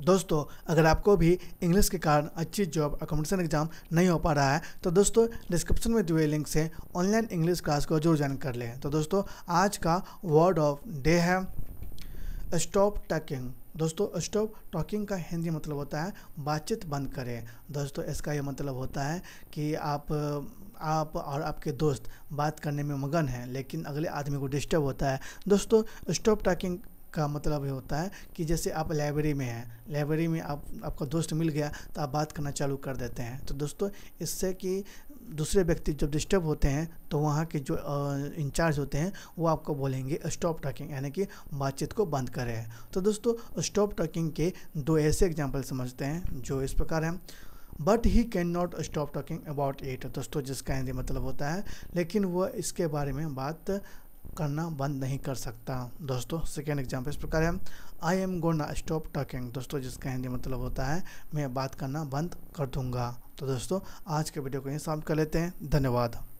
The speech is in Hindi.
दोस्तों अगर आपको भी इंग्लिश के कारण अच्छी जॉब अकोमोडेशन एग्जाम नहीं हो पा रहा है तो दोस्तों डिस्क्रिप्शन में दिए लिंक से ऑनलाइन इंग्लिश क्लास को जरूर ज्वाइन कर लें तो दोस्तों आज का वर्ड ऑफ डे है स्टॉप टॉकिंग दोस्तों स्टॉप टॉकिंग का हिंदी मतलब होता है बातचीत बंद करें दोस्तों इसका यह मतलब होता है कि आप आप और आपके दोस्त बात करने में मगन हैं लेकिन अगले आदमी को डिस्टर्ब होता है दोस्तों स्टॉप टॉकिंग का मतलब ये होता है कि जैसे आप लाइब्रेरी में हैं लाइब्रेरी में आप आपका दोस्त मिल गया तो आप बात करना चालू कर देते हैं तो दोस्तों इससे कि दूसरे व्यक्ति जब डिस्टर्ब होते हैं तो वहाँ के जो इंचार्ज होते हैं वो आपको बोलेंगे स्टॉप टॉकिंग यानी कि बातचीत को बंद करें तो दोस्तों स्टॉप टॉकिंग के दो ऐसे एग्जाम्पल समझते हैं जो इस प्रकार हैं but he can not stop talking about it दोस्तों जिसका हिंदी मतलब होता है लेकिन वह इसके बारे में बात करना बंद नहीं कर सकता दोस्तों सेकेंड एग्जाम्पल इस प्रकार है आई एम गो ना स्टॉप टॉकिंग दोस्तों जिसका हिंदी मतलब होता है मैं बात करना बंद कर दूंगा तो दोस्तों आज के वीडियो को ये समाप्त कर लेते हैं धन्यवाद